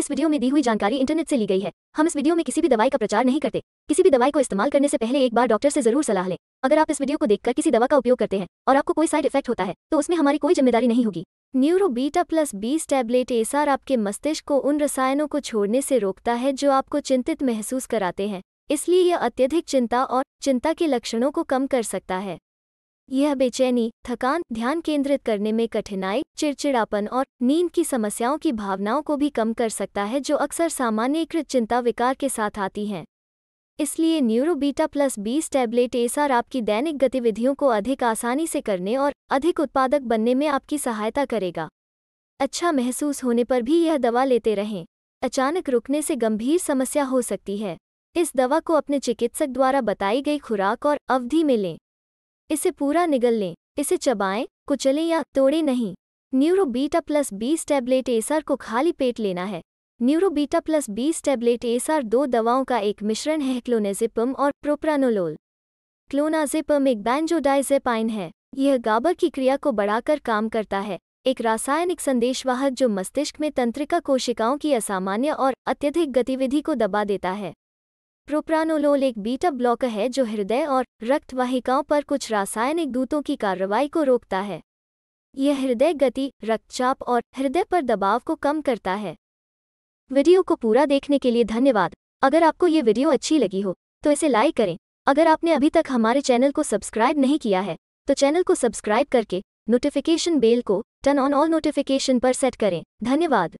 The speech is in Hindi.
इस वीडियो में दी हुई जानकारी इंटरनेट से ली गई है हम इस वीडियो में किसी भी दवाई का प्रचार नहीं करते किसी भी दवाई को इस्तेमाल करने से पहले एक बार डॉक्टर से जरूर सलाह लें अगर आप इस वीडियो को देखकर किसी दवा का उपयोग करते हैं और आपको कोई साइड इफेक्ट होता है तो उसमें हमारी कोई जिम्मेदारी नहीं होगी न्यूरो बीटा प्लस बीस टैबलेट एसआर आपके मस्तिष्क को उन रसायनों को छोड़ने से रोकता है जो आपको चिंतित महसूस कराते हैं इसलिए यह अत्यधिक चिंता और चिंता के लक्षणों को कम कर सकता है यह बेचैनी थकान ध्यान केंद्रित करने में कठिनाई चिड़चिड़ापन और नींद की समस्याओं की भावनाओं को भी कम कर सकता है जो अक्सर सामान्यकृत चिंता विकार के साथ आती हैं इसलिए न्यूरोबीटा प्लस बीस टैबलेट एसआर आपकी दैनिक गतिविधियों को अधिक आसानी से करने और अधिक उत्पादक बनने में आपकी सहायता करेगा अच्छा महसूस होने पर भी यह दवा लेते रहें अचानक रुकने से गंभीर समस्या हो सकती है इस दवा को अपने चिकित्सक द्वारा बताई गई खुराक और अवधि में लें इसे पूरा निगल लें इसे चबाएं कुचलें या तोड़ें नहीं न्यूरोबीटा प्लस बीस टैबलेट एसआर को खाली पेट लेना है न्यूरोबीटा प्लस बीस टैबलेट एसआर दो दवाओं का एक मिश्रण है क्लोनेजिपम और प्रोप्रानोलोल क्लोनाजिपम एक बैंजोडाइजेपाइन है यह गाबर की क्रिया को बढ़ाकर काम करता है एक रासायनिक संदेशवाहक जो मस्तिष्क में तंत्रिका कोशिकाओं की असामान्य और अत्यधिक गतिविधि को दबा देता है प्रोप्रानोलोल एक बीटा ब्लॉकर है जो हृदय और रक्त वाहिकाओं पर कुछ रासायनिक दूतों की कार्रवाई को रोकता है यह हृदय गति रक्तचाप और हृदय पर दबाव को कम करता है वीडियो को पूरा देखने के लिए धन्यवाद अगर आपको ये वीडियो अच्छी लगी हो तो इसे लाइक करें अगर आपने अभी तक हमारे चैनल को सब्सक्राइब नहीं किया है तो चैनल को सब्सक्राइब करके नोटिफिकेशन बेल को टर्न ऑन ऑल नोटिफिकेशन पर सेट करें धन्यवाद